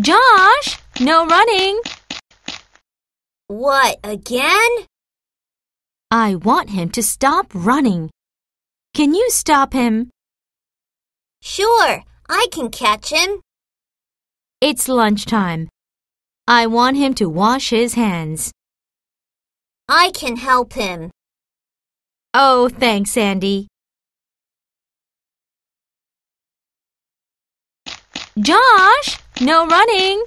Josh, no running. What, again? I want him to stop running. Can you stop him? Sure, I can catch him. It's lunchtime. I want him to wash his hands. I can help him. Oh, thanks, Andy. Josh, no running.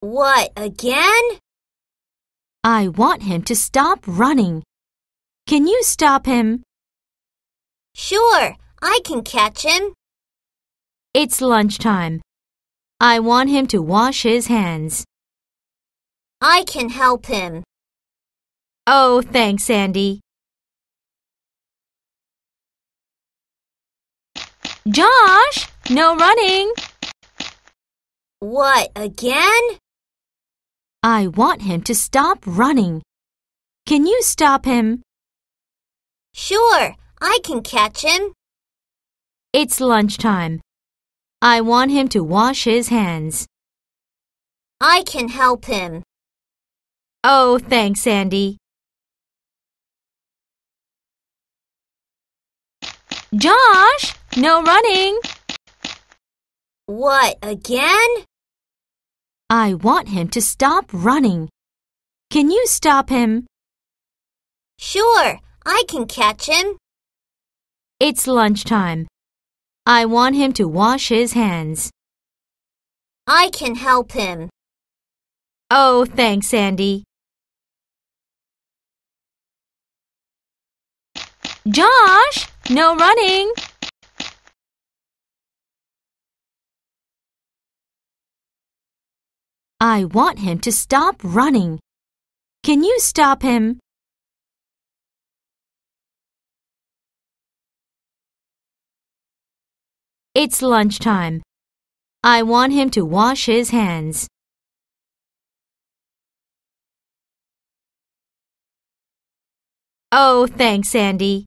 What, again? I want him to stop running. Can you stop him? Sure, I can catch him. It's lunchtime. I want him to wash his hands. I can help him. Oh, thanks, Andy. Josh! No running! What, again? I want him to stop running. Can you stop him? Sure, I can catch him. It's lunchtime. I want him to wash his hands. I can help him. Oh, thanks, Andy. Josh, no running. What, again? I want him to stop running. Can you stop him? Sure, I can catch him. It's lunchtime. I want him to wash his hands. I can help him. Oh, thanks, Andy. Josh, no running. I want him to stop running. Can you stop him? It's lunchtime. I want him to wash his hands. Oh, thanks, Andy.